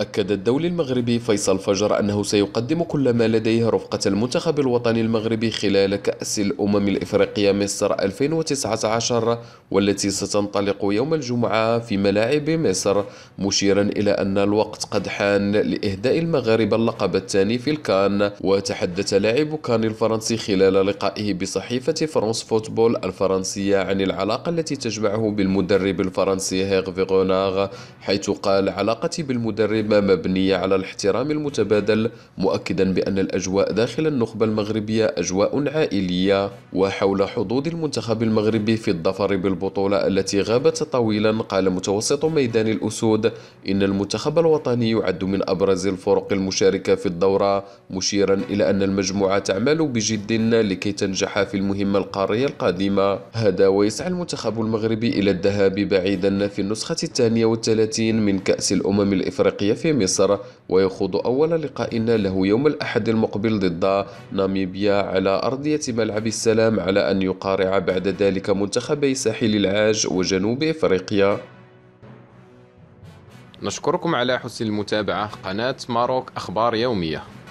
أكد الدولي المغربي فيصل فجر أنه سيقدم كل ما لديه رفقة المنتخب الوطني المغربي خلال كأس الأمم الإفريقية مصر 2019 والتي ستنطلق يوم الجمعة في ملاعب مصر مشيرا إلى أن الوقت قد حان لإهداء المغاربة اللقب الثاني في الكان وتحدث لاعب كان الفرنسي خلال لقائه بصحيفة فرانس فوتبول الفرنسية عن العلاقة التي تجمعه بالمدرب الفرنسي هيغ فيغوناغ حيث قال علاقتي بالمدرب الخدمة مبنية على الاحترام المتبادل مؤكدا بأن الأجواء داخل النخبة المغربية أجواء عائلية وحول حظوظ المنتخب المغربي في الظفر بالبطولة التي غابت طويلا قال متوسط ميدان الأسود إن المنتخب الوطني يعد من أبرز الفرق المشاركة في الدورة مشيرا إلى أن المجموعة تعمل بجد لكي تنجح في المهمة القارية القادمة هذا ويسعى المنتخب المغربي إلى الذهاب بعيدا في النسخة الثانية والثلاثين من كأس الأمم الإفريقية في مصر ويخوض أول لقاء له يوم الأحد المقبل ضد ناميبيا على أرضية ملعب السلام على أن يقارع بعد ذلك منتخبي ساحل العاج وجنوب إفريقيا نشكركم على حسن المتابعة قناة ماروك أخبار يومية